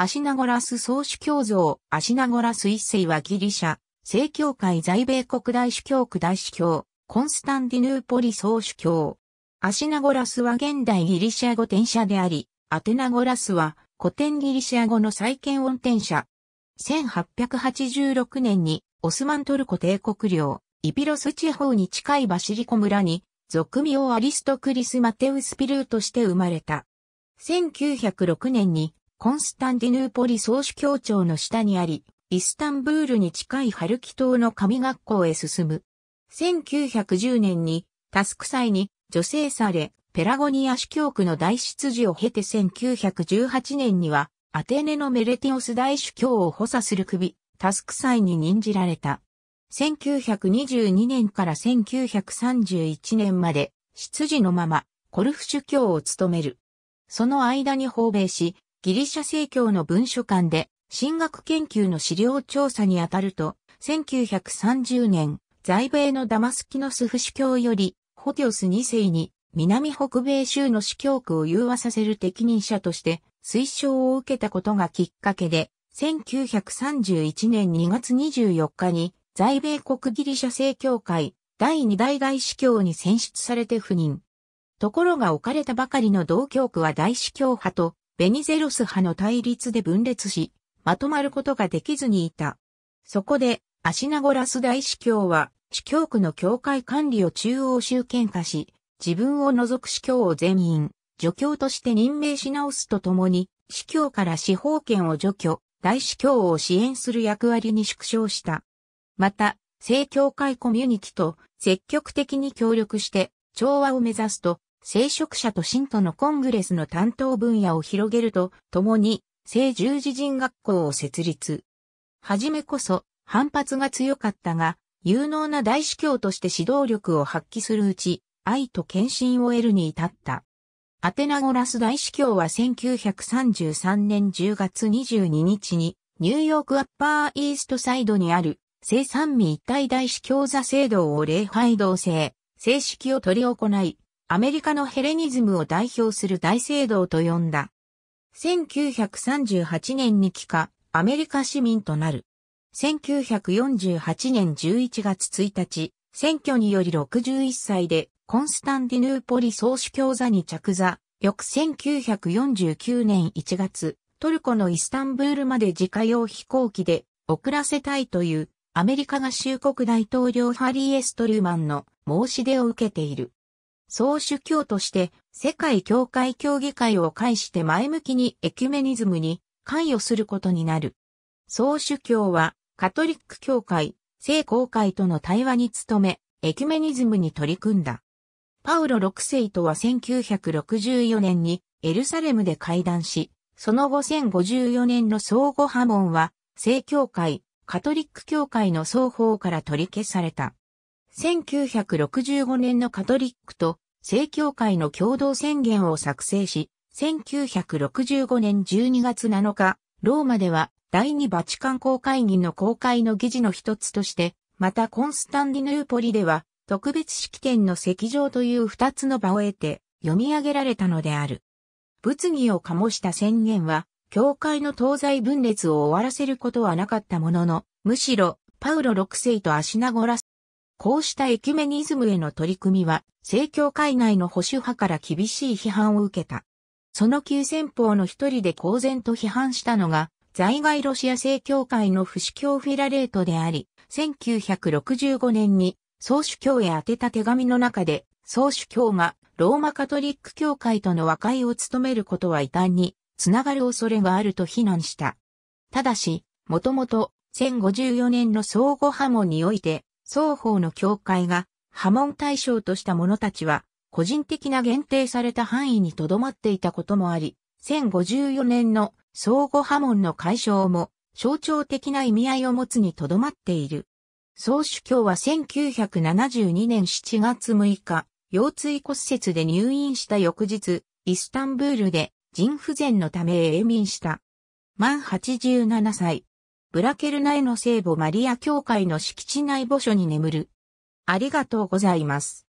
アシナゴラス総主教像、アシナゴラス一世はギリシャ、正教会在米国大主教区大主教、コンスタンディヌーポリ総主教。アシナゴラスは現代ギリシャ語転写であり、アテナゴラスは古典ギリシャ語の再建音転写。1886年にオスマントルコ帝国領、イピロス地方に近いバシリコ村に、俗名アリストクリス・マテウス・ピルーとして生まれた。1906年にコンスタンディヌーポリ総主教庁の下にあり、イスタンブールに近いハルキ島の神学校へ進む。1910年にタスク祭に女性され、ペラゴニア主教区の大執事を経て1918年には、アテネのメレティオス大主教を補佐する首、タスク祭に任じられた。1922年から1931年まで、執事のまま、コルフ主教を務める。その間に訪米し、ギリシャ正教の文書館で、進学研究の資料調査にあたると、1930年、在米のダマスキノスフ主教より、ホティオス2世に、南北米州の司教区を融和させる適任者として、推奨を受けたことがきっかけで、1931年2月24日に、在米国ギリシャ正教会、第2代大司教に選出されて赴任。ところが置かれたばかりの同教区は大司教派とベニゼロス派の対立で分裂し、まとまることができずにいた。そこで、アシナゴラス大司教は、司教区の教会管理を中央集権化し、自分を除く司教を全員、助教として任命し直すとともに、司教から司法権を除去、大司教を支援する役割に縮小した。また、正教会コミュニティと積極的に協力して、調和を目指すと、聖職者と信徒のコングレスの担当分野を広げるとともに、聖十字人学校を設立。はじめこそ、反発が強かったが、有能な大司教として指導力を発揮するうち、愛と献身を得るに至った。アテナゴラス大司教は1933年10月22日に、ニューヨークアッパーイーストサイドにある、聖三味一体大司教座聖堂を礼拝堂制、正式を取り行い、アメリカのヘレニズムを代表する大聖堂と呼んだ。1938年に帰化、アメリカ市民となる。1948年11月1日、選挙により61歳でコンスタンディヌーポリ総主教座に着座、翌1949年1月、トルコのイスタンブールまで自家用飛行機で遅らせたいというアメリカ合衆国大統領ハリー・エストルーマンの申し出を受けている。総主教として世界教会協議会を介して前向きにエキュメニズムに関与することになる。総主教はカトリック教会、聖公会との対話に努め、エキュメニズムに取り組んだ。パウロ6世とは1964年にエルサレムで会談し、その後1054年の相互波紋は、聖教会、カトリック教会の双方から取り消された。1965年のカトリックと正教会の共同宣言を作成し、1965年12月7日、ローマでは第二バチカン公会議の公開の議事の一つとして、またコンスタンディヌーポリでは特別式典の席上という二つの場を得て読み上げられたのである。物議を醸した宣言は、教会の東西分裂を終わらせることはなかったものの、むしろ、パウロ6世とアシナゴラこうしたエキュメニズムへの取り組みは、政教会内の保守派から厳しい批判を受けた。その急先鋒の一人で公然と批判したのが、在外ロシア政教会の不死教フィラレートであり、1965年に総主教へ宛てた手紙の中で、総主教がローマカトリック教会との和解を務めることは異端につながる恐れがあると非難した。ただし、もともと1054年の相互派門において、双方の境界が波紋対象とした者たちは、個人的な限定された範囲に留まっていたこともあり、1054年の相互波紋の解消も象徴的な意味合いを持つに留まっている。総主教は1972年7月6日、腰椎骨折で入院した翌日、イスタンブールで腎不全のため永眠した。満87歳、ブラケルナへの聖母マリア教会の敷地内墓所に眠る。ありがとうございます。